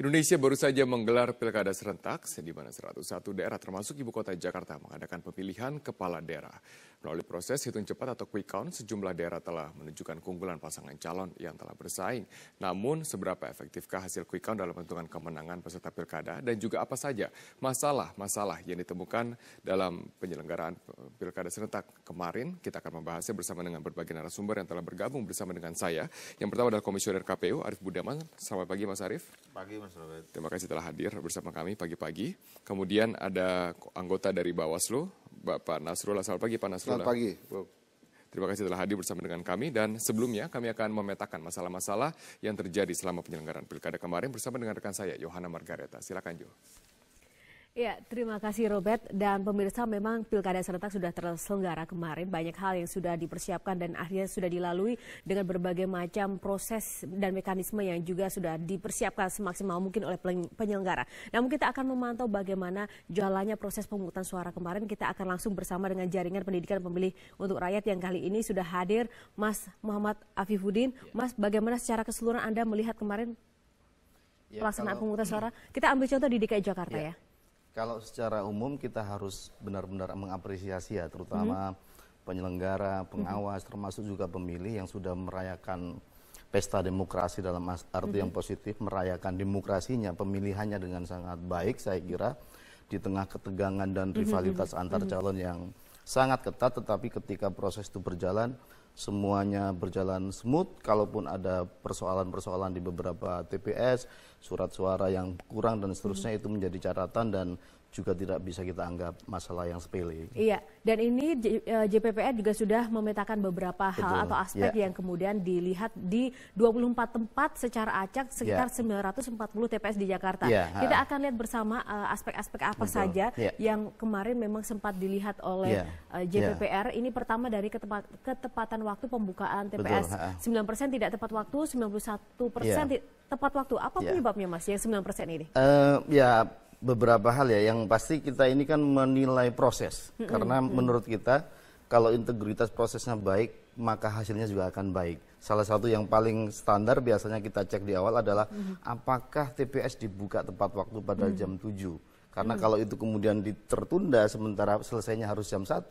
Indonesia baru saja menggelar pilkada serentak, di mana 101 daerah termasuk ibu kota Jakarta mengadakan pemilihan kepala daerah. Melalui proses hitung cepat atau quick count, sejumlah daerah telah menunjukkan keunggulan pasangan calon yang telah bersaing. Namun, seberapa efektifkah hasil quick count dalam menentukan kemenangan peserta pilkada dan juga apa saja masalah-masalah yang ditemukan dalam penyelenggaraan pilkada serentak kemarin? Kita akan membahasnya bersama dengan berbagai narasumber yang telah bergabung bersama dengan saya. Yang pertama adalah Komisioner KPU Arief Budaman. Selamat pagi Mas Arief. Pagi Mas Robert. Terima kasih telah hadir bersama kami pagi-pagi. Kemudian ada anggota dari Bawaslu, Bapak Nasrullah. Selamat pagi Pak Nasrullah. Selamat pagi. Terima kasih telah hadir bersama dengan kami dan sebelumnya kami akan memetakan masalah-masalah yang terjadi selama penyelenggaraan pilkada kemarin bersama dengan rekan saya Yohana Margareta. Silakan Jo. Ya, terima kasih Robert. Dan pemirsa memang pilkada serentak sudah terselenggara kemarin. Banyak hal yang sudah dipersiapkan dan akhirnya sudah dilalui dengan berbagai macam proses dan mekanisme yang juga sudah dipersiapkan semaksimal mungkin oleh penyelenggara. Namun kita akan memantau bagaimana jalannya proses pemungutan suara kemarin. Kita akan langsung bersama dengan jaringan pendidikan pemilih untuk rakyat yang kali ini sudah hadir Mas Muhammad Afifuddin. Mas, bagaimana secara keseluruhan Anda melihat kemarin ya, pelaksanaan pemungutan suara? Kita ambil contoh di DKI Jakarta ya. ya. Kalau secara umum kita harus benar-benar mengapresiasi ya, terutama mm -hmm. penyelenggara, hmm. pengawas, mm -hmm. termasuk juga pemilih yang sudah merayakan pesta demokrasi dalam arti mm -hmm. yang positif, merayakan demokrasinya, pemilihannya dengan sangat baik, saya kira di tengah ketegangan dan hmm, hmm, rivalitas mm -hmm. antar calon yang sangat ketat, tetapi ketika proses itu berjalan semuanya berjalan smooth. Kalaupun ada persoalan-persoalan di beberapa TPS, surat suara yang kurang dan seterusnya hmm. itu menjadi catatan dan juga tidak bisa kita anggap masalah yang sepele. Iya, dan ini JPPR e, juga sudah memetakan beberapa Betul. hal atau aspek yeah. yang kemudian dilihat di 24 tempat secara acak iya. sekitar yeah. 940 TPS di Jakarta. Yeah. kita akan lihat bersama e, aspek-aspek apa Betul. saja yeah. yang kemarin memang sempat dilihat oleh yeah. Iya. JPPR. Yeah. Ini pertama dari ketepat, ketepatan waktu pembukaan TPS. Betul. 9% tidak tepat waktu, 91% yeah. Iya. tepat waktu. Apa ya. penyebabnya Mas yang 9% ini? Uh, ya beberapa hal ya yang pasti kita ini kan menilai proses mm -hmm. karena mm -hmm. menurut kita kalau integritas prosesnya baik maka hasilnya juga akan baik. Salah satu yang paling standar biasanya kita cek di awal adalah mm -hmm. apakah TPS dibuka tepat waktu pada mm -hmm. jam 7. Karena hmm. kalau itu kemudian tertunda sementara selesainya harus jam 1,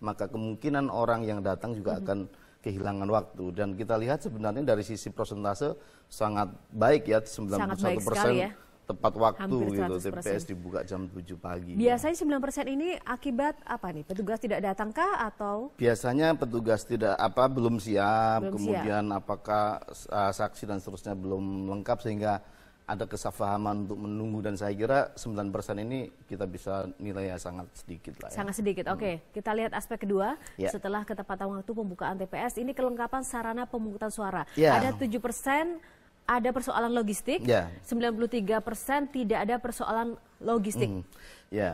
maka kemungkinan orang yang datang juga hmm. akan kehilangan waktu dan kita lihat sebenarnya dari sisi prosentase sangat baik ya 91 ya. persen ya tepat waktu gitu. TPS dibuka jam 7 pagi. Biasanya sembilan persen ini akibat apa nih? Petugas tidak datangkah atau Biasanya petugas tidak apa belum siap, belum kemudian siap. apakah uh, saksi dan seterusnya belum lengkap sehingga ada kesafahaman untuk menunggu dan saya kira 9% ini kita bisa nilai ya sangat sedikit lah ya. Sangat sedikit. Oke, okay. Hmm. kita lihat aspek kedua ya. setelah ketepatan waktu pembukaan TPS ini kelengkapan sarana pemungutan suara. Ya. Ada 7% ada persoalan logistik, yeah. Ya. 93 persen tidak ada persoalan logistik. Mm. Ya,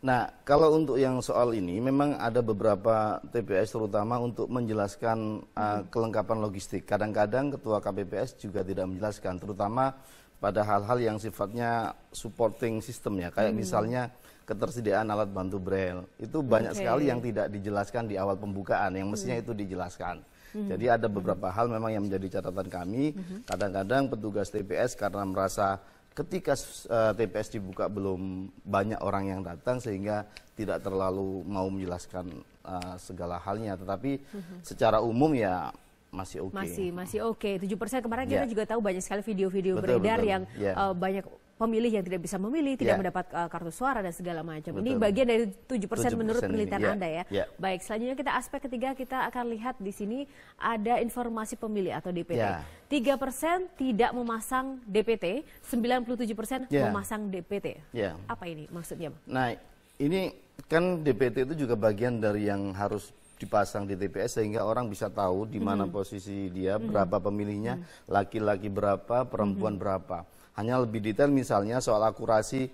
nah kalau untuk yang soal ini memang ada beberapa TPS terutama untuk menjelaskan uh, kelengkapan logistik. Kadang-kadang ketua KPPS juga tidak menjelaskan, terutama pada hal-hal yang sifatnya supporting system ya, kayak hmm. misalnya ketersediaan alat bantu braille. Itu banyak okay. sekali yang tidak dijelaskan di awal pembukaan, yang mestinya hmm. itu dijelaskan. Hmm. Jadi ada beberapa hmm. hal memang yang menjadi catatan kami. Hmm. Kadang-kadang hmm. petugas TPS karena merasa ketika uh, eh, TPS dibuka belum banyak orang yang datang sehingga tidak terlalu mau menjelaskan uh, segala halnya tetapi hmm secara umum ya masih oke okay. masih masih oke okay. 7% kemarin yeah. kita juga tahu banyak sekali video-video beredar betul. yang yeah. Ya. uh, banyak pemilih yang tidak bisa memilih, tidak yeah. mendapat uh, kartu suara dan segala macam. Betul. Ini bagian dari 7%, 7% menurut penelitian yeah. Anda ya. Yeah. Baik, selanjutnya kita aspek ketiga kita akan lihat di sini ada informasi pemilih atau DPT. Yeah. 3% tidak memasang DPT, 97% yeah. memasang DPT. Yeah. Apa ini maksudnya, Nah, ini kan DPT itu juga bagian dari yang harus dipasang di TPS sehingga orang bisa tahu di mana mm -hmm. posisi dia, hmm. berapa pemilihnya, hmm. laki-laki mm -hmm. berapa, perempuan mm -hmm. berapa hanya lebih detail misalnya soal akurasi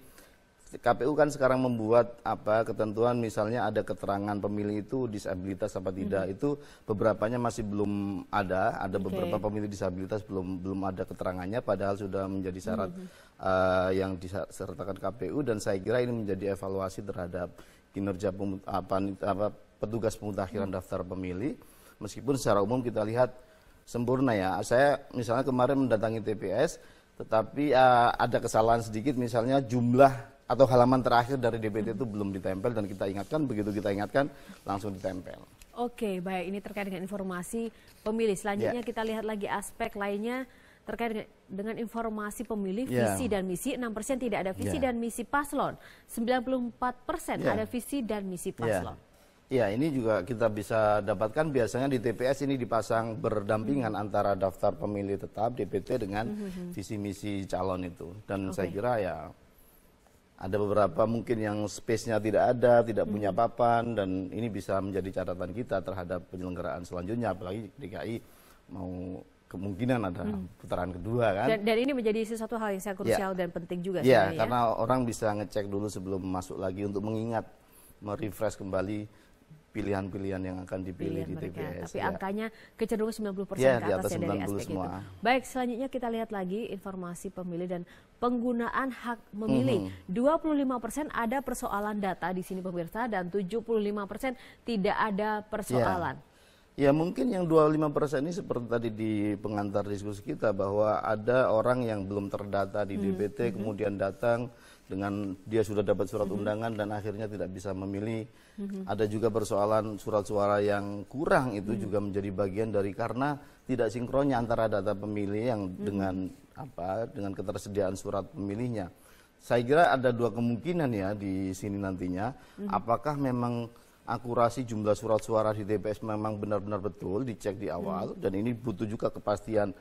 KPU kan sekarang membuat apa ketentuan misalnya ada keterangan pemilih itu disabilitas apa tidak mm -hmm. itu beberapanya masih belum ada ada okay. beberapa pemilih disabilitas belum belum ada keterangannya padahal sudah menjadi syarat mm -hmm. uh, yang disertakan KPU dan saya kira ini menjadi evaluasi terhadap kinerja apa, apa petugas pemutakhiran mm -hmm. daftar pemilih meskipun secara umum kita lihat sempurna ya saya misalnya kemarin mendatangi TPS tetapi uh, ada kesalahan sedikit misalnya jumlah atau halaman terakhir dari DPT itu belum ditempel dan kita ingatkan begitu kita ingatkan langsung ditempel. Oke, baik ini terkait dengan informasi pemilih. Selanjutnya yeah. kita lihat lagi aspek lainnya terkait dengan, informasi pemilih yeah. visi dan misi 6% tidak ada visi yeah. dan misi paslon. 94% yeah. ada visi dan misi ya. paslon. Yeah. Ya ini juga kita bisa dapatkan biasanya di TPS ini dipasang berdampingan hmm. antara daftar pemilih tetap DPT dengan hmm, hmm, hmm. visi misi calon itu dan okay. saya kira ya ada beberapa mungkin yang space-nya tidak ada, tidak punya papan dan ini bisa menjadi catatan kita terhadap penyelenggaraan selanjutnya apalagi DKI mau kemungkinan ada putaran kedua kan. Dan, dan ini menjadi sesuatu hal yang sangat ya. krusial ya. dan penting juga ya, karena ya. karena orang bisa ngecek dulu sebelum masuk lagi untuk mengingat merefresh kembali pilihan-pilihan yang akan dipilih Pilihan di mereka. Tapi ya. angkanya kecenderungan 90 persen ya, ke atas, ya dari aspek semua. itu. Baik, selanjutnya kita lihat lagi informasi pemilih dan penggunaan hak memilih. Mm -hmm. 25 persen ada persoalan data di sini pemirsa dan 75 persen tidak ada persoalan. Ya. Ya mungkin yang 25% ini seperti tadi di pengantar diskusi kita bahwa ada orang yang belum terdata di DPT mm -hmm. kemudian datang dengan dia sudah dapat surat mm -hmm. undangan dan akhirnya tidak bisa memilih. Mm -hmm. Ada juga persoalan surat suara yang kurang itu mm -hmm. juga menjadi bagian dari karena tidak sinkronnya antara data pemilih yang mm -hmm. dengan apa dengan ketersediaan surat pemilihnya. Saya kira ada dua kemungkinan ya di sini nantinya. Mm -hmm. Apakah memang akurasi jumlah surat suara di TPS memang benar-benar betul dicek di awal hmm. dan ini butuh juga kepastian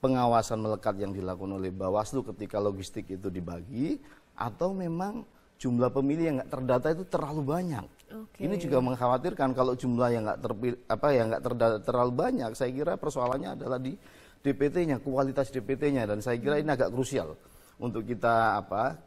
pengawasan melekat yang dilakukan oleh Bawaslu ketika logistik itu dibagi atau memang jumlah pemilih yang nggak terdata itu terlalu banyak. Okay. Ini juga mengkhawatirkan kalau jumlah yang nggak apa yang nggak terdata terlalu banyak. Saya kira persoalannya adalah di DPT-nya, kualitas DPT-nya dan saya kira ini agak krusial untuk kita apa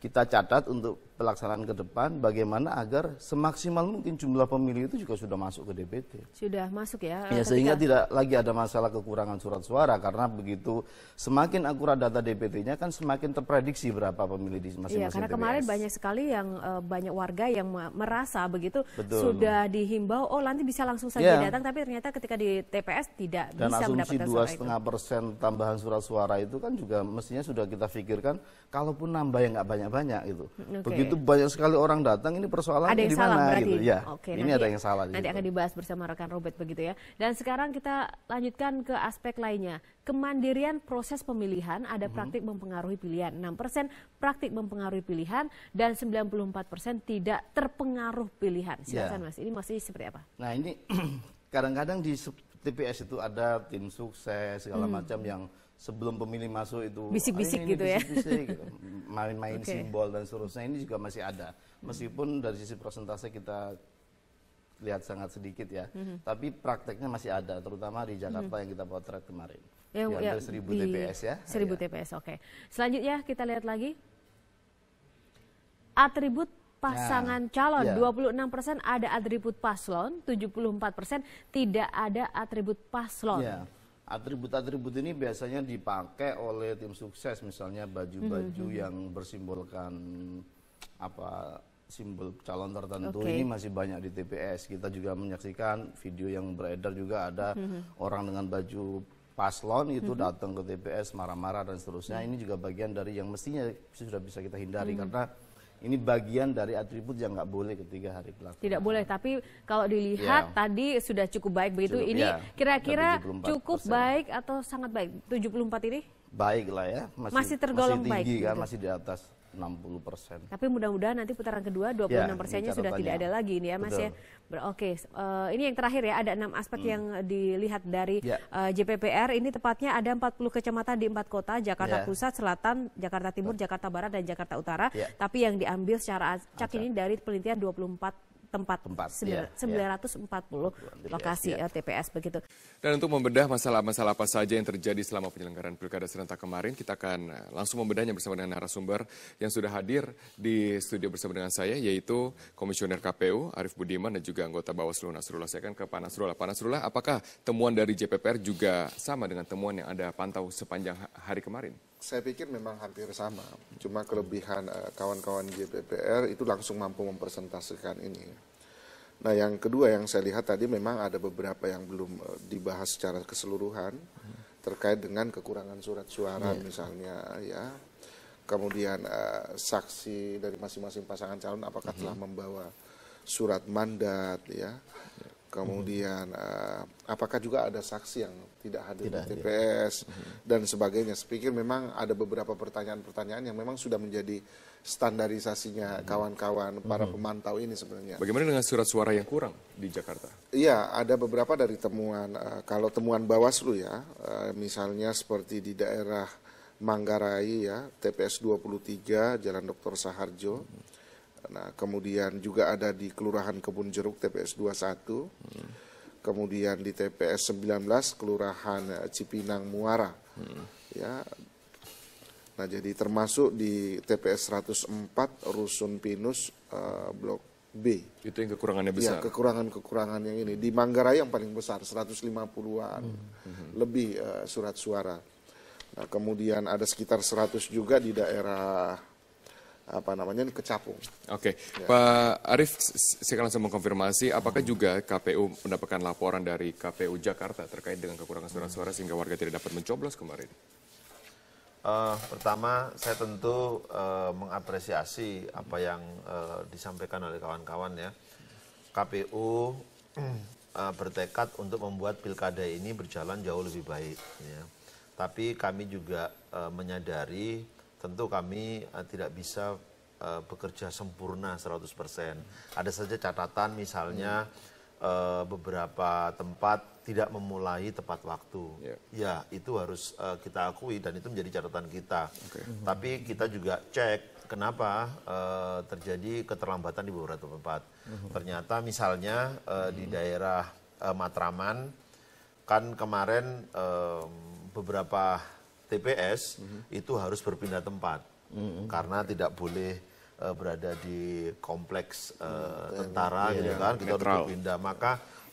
kita catat untuk pelaksanaan ke depan bagaimana agar semaksimal mungkin jumlah pemilih itu juga sudah masuk ke DPT. Sudah masuk ya. Eh, ya sehingga tidak lagi ada masalah kekurangan surat suara karena begitu semakin akurat data DPT-nya kan semakin terprediksi berapa pemilih di masing-masing. Iya, karena TPS. kemarin banyak sekali yang eh, banyak warga yang merasa begitu Betul. sudah dihimbau oh nanti bisa langsung saja ya. datang tapi ternyata ketika di TPS tidak Dan bisa mendapatkan asumsi dua setengah persen tambahan surat suara itu kan juga mestinya sudah kita pikirkan kalaupun nambah yang nggak banyak-banyak itu mm, Okay begitu banyak sekali orang datang ini persoalan ada yang di mana gitu ya. Oke, ini nanti, ada yang salah Nanti gitu. akan dibahas bersama rekan Robert begitu ya. Dan sekarang kita lanjutkan ke aspek lainnya. Kemandirian proses pemilihan ada mm-hmm. praktik -hmm. mempengaruhi pilihan. 6% persen praktik mempengaruhi pilihan dan 94% persen tidak terpengaruh pilihan. Ya. Silakan ya. Mas, ini masih seperti apa? Nah, ini kadang-kadang di TPS itu ada tim sukses segala hmm. macam yang sebelum pemilih masuk itu bisik-bisik gitu bisik -bisik, ya gitu. main-main okay. simbol dan seterusnya ini juga masih ada meskipun dari sisi persentase kita lihat sangat sedikit ya mm-hmm. tapi prakteknya masih ada terutama di Jakarta mm-hmm. yang kita potret kemarin ya, ya, ya, seribu di TPS ya 1000 ya. TPS oke okay. selanjutnya kita lihat lagi atribut nah, pasangan nah, calon ya. 26 persen ada atribut paslon 74 persen tidak ada atribut paslon ya Atribut-atribut ini biasanya dipakai oleh tim sukses, misalnya baju-baju hmm. yang bersimbolkan apa simbol calon tertentu okay. ini masih banyak di TPS. Kita juga menyaksikan video yang beredar juga ada hmm. orang dengan baju paslon itu mm -hmm. datang ke TPS marah-marah dan seterusnya. Mm -hmm. Ini juga bagian dari yang mestinya sudah bisa kita hindari mm -hmm. karena ini bagian dari atribut yang nggak boleh ketiga hari pelaksanaan. Tidak boleh, tapi kalau dilihat ya. tadi sudah cukup baik begitu. Ya. Cukup, ini kira-kira ya, cukup baik atau sangat baik? 74 ini? Baik lah ya. Masih, masih tergolong masih tinggi baik. kan, gitu. masih di atas. 60 persen. Tapi mudah-mudahan nanti putaran kedua 26 ya, persennya sudah tidak ada lagi ini ya Mas Betul. ya. Oke, uh, ini yang terakhir ya ada enam aspek hmm. yang dilihat dari ya. uh, eh, JPPR. Ini tepatnya ada 40 kecamatan di empat kota Jakarta ya. Pusat, Selatan, Jakarta Timur, Jakarta Barat dan Jakarta Utara. Ya. Tapi yang diambil secara acak Acap. ini dari penelitian 24 tempat, tempat 9, iya, iya. iya, ya, 940 ya. lokasi ya. TPS begitu. Dan untuk membedah masalah-masalah apa saja yang terjadi selama penyelenggaraan pilkada serentak kemarin, kita akan eh, langsung membedahnya bersama dengan narasumber yang sudah hadir di studio bersama dengan saya, yaitu Komisioner KPU Arief Budiman dan juga anggota Bawaslu Nasrullah. Saya akan ke Pak Nasrullah. Pak Nasrullah, apakah temuan dari JPPR juga sama dengan temuan yang ada pantau sepanjang hari kemarin? saya pikir memang hampir sama. Cuma kelebihan eh, kawan-kawan uh, JPPR itu langsung mampu mempresentasikan ini. Nah, yang kedua yang saya lihat tadi memang ada beberapa yang belum uh, dibahas secara keseluruhan terkait dengan kekurangan surat suara yeah. misalnya ya. Kemudian uh, saksi dari masing-masing pasangan calon apakah mm -hmm. telah membawa surat mandat ya kemudian uh, apakah juga ada saksi yang tidak hadir tidak di TPS mhm. dan sebagainya. Saya pikir memang ada beberapa pertanyaan-pertanyaan yang memang sudah menjadi standarisasinya mhm. kawan-kawan hmm. para mhm. pemantau ini sebenarnya. Bagaimana dengan surat suara yang kurang di Jakarta? Iya, ada beberapa dari temuan uh, kalau temuan Bawaslu ya, uh, misalnya seperti di daerah Manggarai ya, TPS 23 Jalan Dr. Saharjo. Hmm Nah, kemudian juga ada di Kelurahan Kebun Jeruk TPS 21. Hmm. Kemudian di TPS 19 Kelurahan eh, Cipinang Muara. Hmm. Ya. Nah, jadi termasuk di TPS 104 Rusun Pinus uh, Blok B. Itu yang kekurangannya ya, besar. Ya, kekurangan-kekurangan yang ini di Manggarai yang paling besar 150-an hmm. lebih uh, surat suara. Nah, kemudian ada sekitar 100 juga di daerah apa namanya kecapung. Oke, okay. ya. Pak Arief, saya langsung mengkonfirmasi, apakah juga KPU mendapatkan laporan dari KPU Jakarta terkait dengan kekurangan surat suara sehingga warga tidak dapat mencoblos kemarin? Uh, pertama, saya tentu uh, mengapresiasi apa yang uh, disampaikan oleh kawan-kawan ya. KPU uh, bertekad untuk membuat pilkada ini berjalan jauh lebih baik. Ya. Tapi kami juga uh, menyadari tentu kami eh, tidak bisa eh, bekerja sempurna 100%. Ada saja catatan misalnya eh, beberapa tempat tidak memulai tepat waktu. Ya, ya itu harus kita akui dan itu menjadi catatan kita. Tapi kita juga cek kenapa terjadi keterlambatan di beberapa tempat. Ternyata misalnya di daerah Matraman kan kemarin beberapa TPS mm-hmm. itu harus berpindah tempat mm-hmm. karena tidak boleh uh, berada di kompleks uh, eh, yeah. tentara yeah, gitu kan kita harus berpindah maka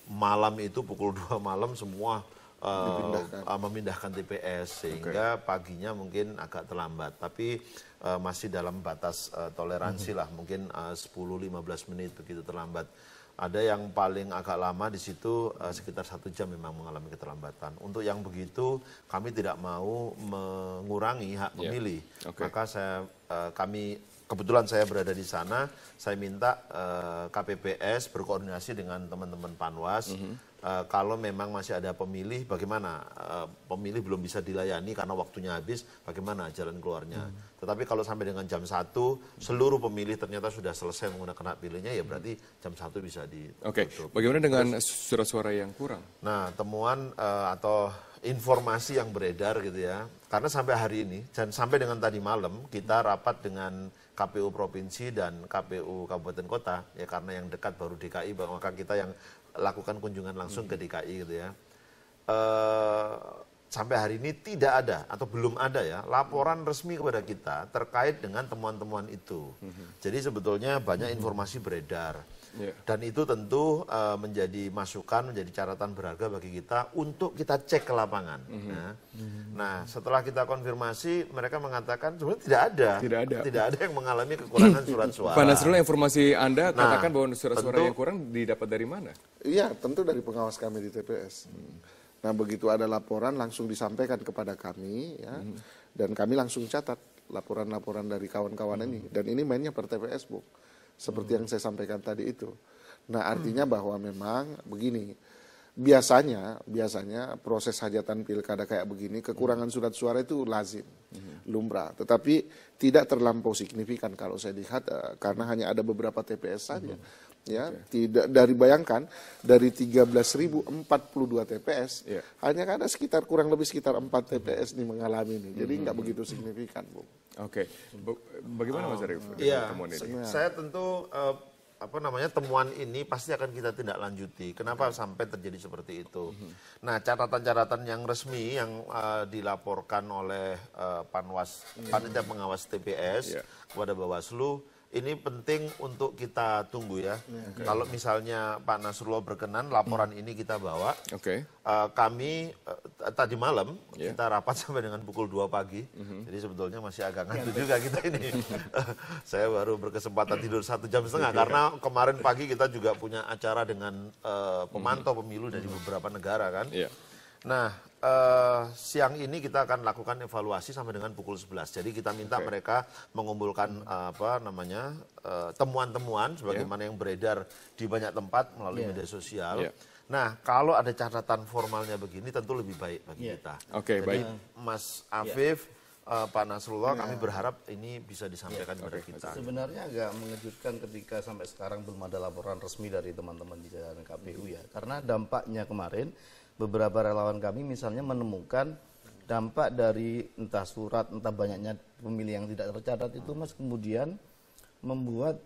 malam itu pukul 2 malam semua uh, uh, memindahkan TPS sehingga okay. paginya mungkin agak terlambat tapi uh, masih dalam batas uh, toleransi mm-hmm. lah mungkin uh, 10 15 menit begitu terlambat ada yang paling agak lama di situ uh, sekitar satu jam memang mengalami keterlambatan. Untuk yang begitu kami tidak mau mengurangi hak ya. pemilih. Yeah. Okay. Maka saya uh, kami kebetulan saya berada di sana. Saya minta uh, eh, KPPS berkoordinasi dengan teman-teman Panwas. Mm -hmm Eh, kalau memang masih ada pemilih, bagaimana uh, pemilih belum bisa dilayani karena waktunya habis, bagaimana jalan keluarnya. Hmm. Tetapi kalau sampai dengan jam satu, seluruh pemilih ternyata sudah selesai menggunakan hak pilihnya, ya berarti jam satu bisa di. Oke, okay. bagaimana dengan surat-suara yang kurang? Nah, temuan uh, atau informasi yang beredar gitu ya, karena sampai hari ini, dan sampai dengan tadi malam, kita rapat dengan KPU provinsi dan KPU kabupaten kota ya karena yang dekat baru DKI maka kita yang lakukan kunjungan langsung hmm. ke DKI gitu ya. E, sampai hari ini tidak ada atau belum ada ya laporan resmi kepada kita terkait dengan temuan-temuan itu. Hmm. Jadi sebetulnya banyak informasi beredar. Iya. Dan itu tentu uh, menjadi masukan, menjadi catatan berharga bagi kita untuk kita cek ke lapangan. Mm -hmm. nah, mhm. nah, setelah kita konfirmasi, mereka mengatakan sebenarnya tidak ada, tidak ada, tidak ada yang mengalami kekurangan surat suara. Pak Nasrullah, informasi Anda nah, katakan bahwa surat tentu, suara yang kurang didapat dari mana? Iya, tentu dari pengawas kami di TPS. Hmm. Nah, begitu ada laporan langsung disampaikan kepada kami, ya, hmm. dan kami langsung catat laporan-laporan dari kawan-kawan ini. Hmm. Dan ini mainnya per TPS, Bu seperti yang saya sampaikan tadi itu. Nah, artinya bahwa memang begini, biasanya biasanya proses hajatan pilkada kayak begini kekurangan surat suara itu lazim lumrah tetapi tidak terlampau signifikan kalau saya lihat eh, karena hanya ada beberapa TPS saja ya okay. tidak dari bayangkan dari 13.042 TPS yeah. hanya kan ada sekitar kurang lebih sekitar 4 TPS nih mengalami ini jadi nggak begitu signifikan Bu. Oke, okay. bagaimana Mas Arief? Iya, temuan ini? Iya. saya tentu uh, apa namanya temuan ini pasti akan kita tindak lanjuti. Kenapa hmm. sampai terjadi seperti itu? Nah, catatan-catatan yang resmi yang uh, dilaporkan oleh uh, Panwas, iya. panitia pengawas TPS yeah. kepada Bawaslu ini penting untuk kita tunggu ya. Iya. Okay. Kalau misalnya Pak Nasrullah berkenan, laporan hmm. ini kita bawa. Oke. Okay. Uh, eh, kami uh, tadi malam yeah. kita rapat sampai dengan pukul 2 pagi. Mm -hmm. Jadi sebetulnya masih agak iya, ngantuk juga kita ini. Saya baru berkesempatan tidur satu jam setengah karena kemarin pagi kita juga punya acara dengan uh, pemantau pemilu dari beberapa negara kan. Yeah. Nah, uh, siang ini kita akan lakukan evaluasi sampai dengan pukul 11. Jadi kita minta okay. mereka mengumpulkan uh, apa namanya eh, temuan-temuan uh, sebagaimana yeah. yang beredar di banyak tempat melalui yeah. media sosial. Yeah. Nah, kalau ada catatan formalnya begini tentu lebih baik bagi yeah. kita. Oke, okay, baik. Mas iya. Afif yeah. Uh, Pak Nasrullah, yeah. kami iya. berharap ini bisa disampaikan yeah. kepada okay. kita. Sebenarnya agak mengejutkan ketika sampai sekarang belum ada laporan resmi dari teman-teman di jajaran KPU ya, karena dampaknya kemarin beberapa relawan kami misalnya menemukan dampak dari entah surat entah banyaknya pemilih yang tidak tercatat itu mas kemudian membuat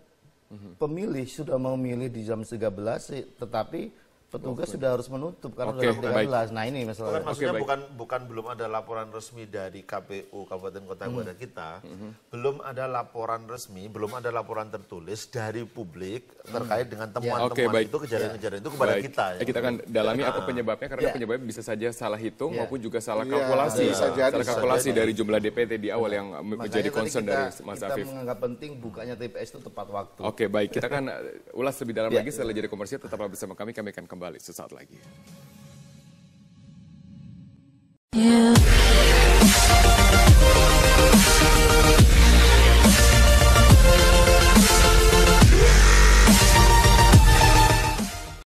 mhm. pemilih sudah memilih di jam 13 tetapi petugas sudah harus menutup karena okay, sudah 13. Nah ini masalahnya. Bukan, maksudnya okay, bukan bukan belum ada laporan resmi dari KPU Kabupaten Kota hmm. kepada kita, hmm. belum ada laporan resmi, belum ada laporan tertulis dari publik hmm. terkait dengan ya. temuan-temuan yeah. okay, itu kejadian-kejadian itu kepada baik. kita. Ya. Kita akan dalami ya. apa penyebabnya karena yeah. penyebabnya bisa saja salah hitung yeah. maupun juga salah ya, kalkulasi, yeah. salah yeah. kalkulasi yeah. dari jumlah DPT di awal yang Makanya menjadi concern kita, dari Mas Afif. Kita menganggap penting bukanya TPS itu tepat waktu. Oke baik, kita akan uh, ulas lebih dalam lagi setelah jadi komersial tetaplah bersama kami, kami akan kembali kembali sesaat lagi. Yeah.